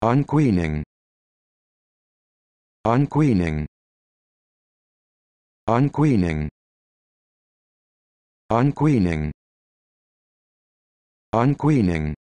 Unqueening. Unqueening. Unqueening. Unqueening. Unqueening.